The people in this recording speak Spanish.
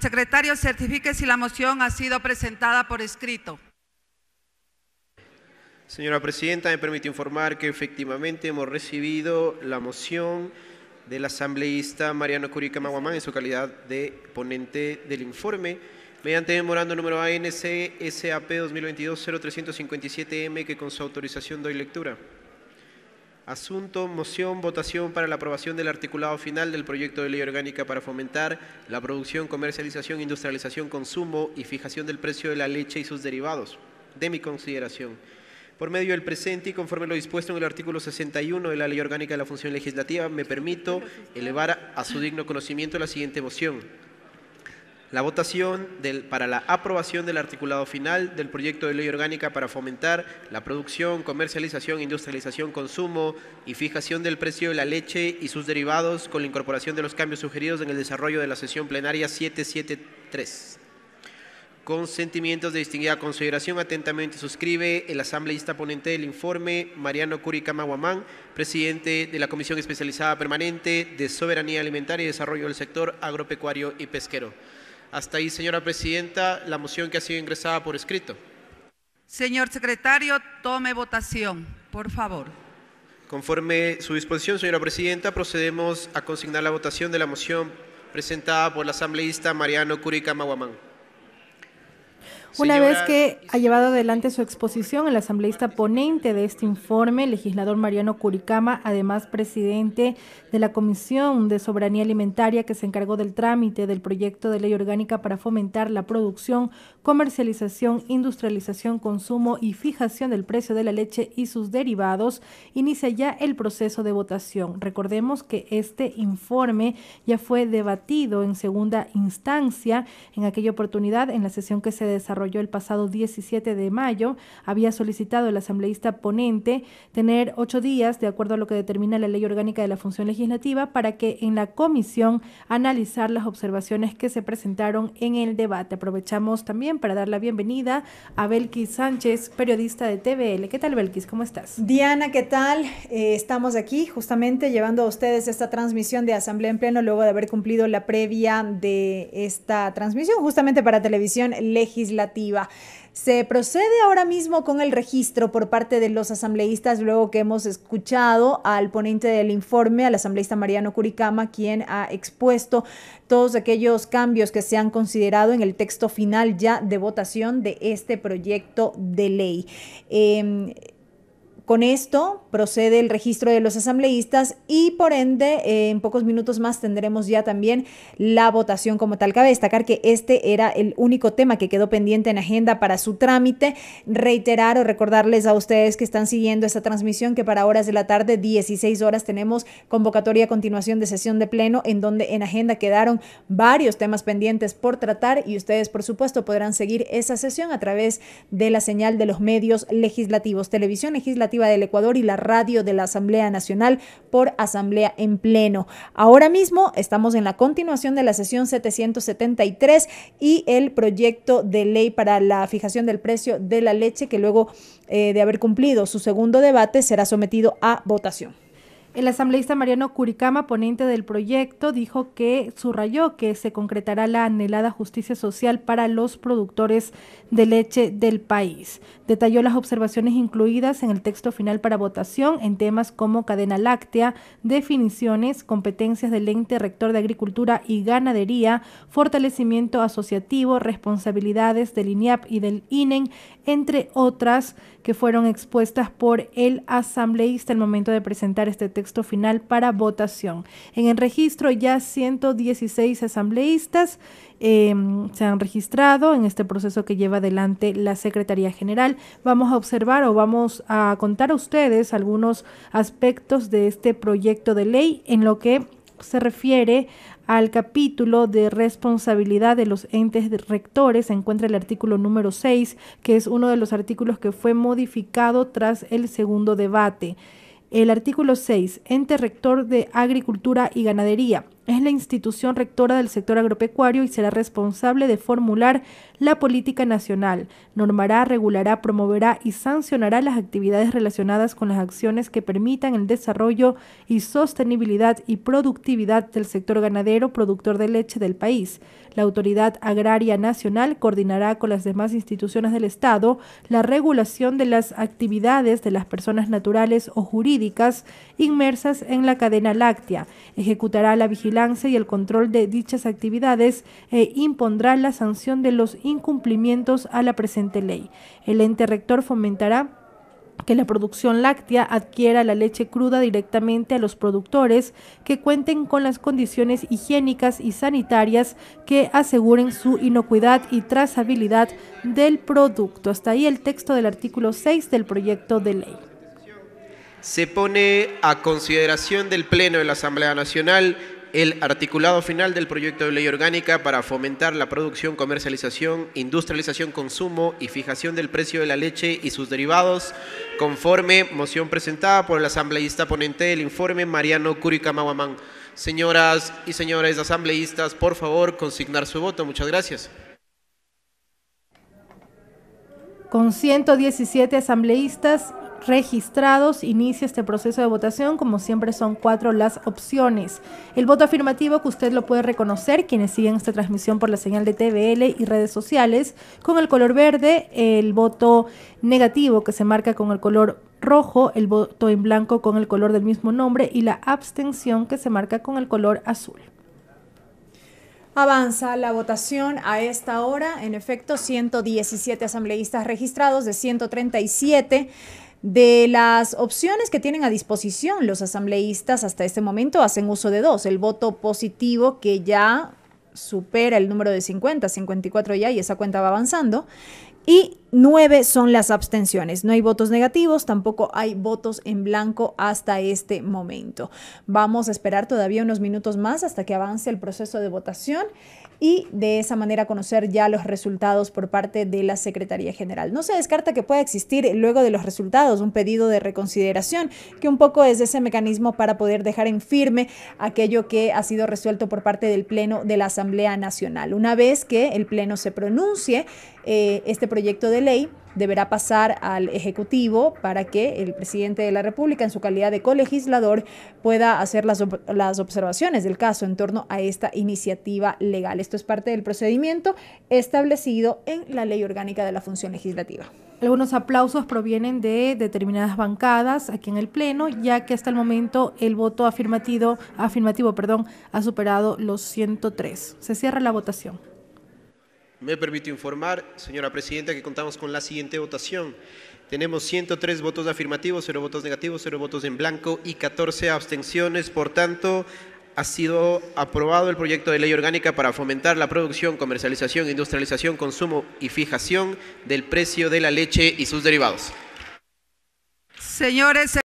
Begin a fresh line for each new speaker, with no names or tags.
Secretario, certifique si la moción ha sido presentada por escrito.
Señora Presidenta, me permite informar que efectivamente hemos recibido la moción del asambleísta Mariano Curica Maguamán en su calidad de ponente del informe mediante memorando número ANC SAP 2022-0357M que con su autorización doy lectura. Asunto, moción, votación para la aprobación del articulado final del proyecto de ley orgánica para fomentar la producción, comercialización, industrialización, consumo y fijación del precio de la leche y sus derivados. De mi consideración. Por medio del presente y conforme lo dispuesto en el artículo 61 de la Ley Orgánica de la Función Legislativa, me permito elevar a su digno conocimiento la siguiente moción la votación para la aprobación del articulado final del proyecto de ley orgánica para fomentar la producción, comercialización, industrialización, consumo y fijación del precio de la leche y sus derivados con la incorporación de los cambios sugeridos en el desarrollo de la sesión plenaria 773. Con sentimientos de distinguida consideración. Atentamente suscribe el asambleísta ponente del informe, Mariano Curicama Guamán, presidente de la Comisión Especializada Permanente de Soberanía Alimentaria y Desarrollo del Sector Agropecuario y Pesquero. Hasta ahí, señora presidenta, la moción que ha sido ingresada por escrito. Señor
secretario, tome votación, por favor.
Conforme su disposición, señora presidenta, procedemos a consignar la votación de la moción presentada por la asambleísta Mariano Curica Maguamán.
Una vez que ha llevado adelante su exposición, el asambleísta ponente de este informe, el legislador Mariano Curicama, además presidente de la Comisión de Soberanía Alimentaria que se encargó del trámite del proyecto de ley orgánica para fomentar la producción, comercialización, industrialización, consumo y fijación del precio de la leche y sus derivados, inicia ya el proceso de votación. Recordemos que este informe ya fue debatido en segunda instancia en aquella oportunidad en la sesión que se desarrolló el pasado 17 de mayo, había solicitado el asambleísta ponente tener ocho días, de acuerdo a lo que determina la ley orgánica de la función legislativa, para que en la comisión analizar las observaciones que se presentaron en el debate. Aprovechamos también para dar la bienvenida a Belkis Sánchez, periodista
de TVL. ¿Qué tal, Belkis? ¿Cómo estás? Diana, ¿qué tal? Eh, estamos aquí justamente llevando a ustedes esta transmisión de Asamblea en Pleno luego de haber cumplido la previa de esta transmisión justamente para televisión legislativa se procede ahora mismo con el registro por parte de los asambleístas, luego que hemos escuchado al ponente del informe, al asambleísta Mariano Curicama, quien ha expuesto todos aquellos cambios que se han considerado en el texto final ya de votación de este proyecto de ley. Em, con esto procede el registro de los asambleístas y por ende eh, en pocos minutos más tendremos ya también la votación como tal. Cabe destacar que este era el único tema que quedó pendiente en agenda para su trámite. Reiterar o recordarles a ustedes que están siguiendo esta transmisión que para horas de la tarde, 16 horas, tenemos convocatoria a continuación de sesión de pleno en donde en agenda quedaron varios temas pendientes por tratar y ustedes por supuesto podrán seguir esa sesión a través de la señal de los medios legislativos, televisión legislativa del Ecuador y la radio de la Asamblea Nacional por Asamblea en Pleno. Ahora mismo estamos en la continuación de la sesión 773 y el proyecto de ley para la fijación del precio de la leche que luego eh, de haber cumplido su segundo debate será sometido a votación. El asambleísta
Mariano Curicama, ponente del proyecto, dijo que subrayó que se concretará la anhelada justicia social para los productores de leche del país. Detalló las observaciones incluidas en el texto final para votación en temas como cadena láctea, definiciones, competencias del ente rector de agricultura y ganadería, fortalecimiento asociativo, responsabilidades del INIAP y del INEN, entre otras que fueron expuestas por el asambleísta al momento de presentar este texto texto final para votación. En el registro ya 116 asambleístas em, se han registrado en este proceso que lleva adelante la Secretaría General. Vamos a observar o vamos a contar a ustedes algunos aspectos de este proyecto de ley en lo que se refiere al capítulo de responsabilidad de los entes rectores se encuentra el artículo número 6, que es uno de los artículos que fue modificado tras el segundo debate. El artículo 6, ente rector de agricultura y ganadería es la institución rectora del sector agropecuario y será responsable de formular la política nacional, normará, regulará, promoverá y sancionará las actividades relacionadas con las acciones que permitan el desarrollo y sostenibilidad y productividad del sector ganadero productor de leche del país. La Autoridad Agraria Nacional coordinará con las demás instituciones del Estado la regulación de las actividades de las personas naturales o jurídicas inmersas en la cadena láctea, ejecutará la vigilancia y el control de dichas actividades e impondrá la sanción de los incumplimientos a la presente ley. El ente rector fomentará que la producción láctea adquiera la leche cruda directamente a los productores que cuenten con las condiciones higiénicas y sanitarias que aseguren su inocuidad y trazabilidad del producto. Hasta ahí el texto del artículo 6 del proyecto de ley.
Se pone a consideración del Pleno de la Asamblea Nacional el articulado final del proyecto de ley orgánica para fomentar la producción, comercialización, industrialización, consumo y fijación del precio de la leche y sus derivados, conforme moción presentada por el asambleísta ponente del informe, Mariano Curicamaguamán. Señoras y señores asambleístas, por favor, consignar su voto. Muchas gracias.
Con 117 asambleístas registrados inicia este proceso de votación. Como siempre son cuatro las opciones. El voto afirmativo que usted lo puede reconocer quienes siguen esta transmisión por la señal de TVL y redes sociales con el color verde, el voto negativo que se marca con el color rojo, el voto en blanco con el color del mismo nombre y la abstención que se marca con el color azul.
Avanza la votación a esta hora. En efecto, 117 asambleístas registrados de 137 de las opciones que tienen a disposición los asambleístas hasta este momento hacen uso de dos, el voto positivo que ya supera el número de 50, 54 ya y esa cuenta va avanzando, y nueve son las abstenciones. No hay votos negativos, tampoco hay votos en blanco hasta este momento. Vamos a esperar todavía unos minutos más hasta que avance el proceso de votación y de esa manera conocer ya los resultados por parte de la Secretaría General. No se descarta que pueda existir luego de los resultados un pedido de reconsideración, que un poco es ese mecanismo para poder dejar en firme aquello que ha sido resuelto por parte del Pleno de la Asamblea Nacional. Una vez que el Pleno se pronuncie, eh, este proyecto de ley deberá pasar al Ejecutivo para que el presidente de la República, en su calidad de colegislador, pueda hacer las, observaciones del caso en torno a esta iniciativa legal. Esto es parte del procedimiento establecido en la Ley Orgánica de la Función Legislativa. Algunos aplausos
provienen de determinadas bancadas aquí en el Pleno, ya que hasta el momento el voto afirmativo, afirmativo ha superado los 103. Se cierra la votación.
Me permito informar, señora presidenta, que contamos con la siguiente votación. Tenemos 103 votos afirmativos, 0 votos negativos, 0 votos en blanco y 14 abstenciones. Por tanto, ha sido aprobado el proyecto de ley orgánica para fomentar la producción, comercialización, industrialización, consumo y fijación del precio de la leche y sus derivados.
Señores,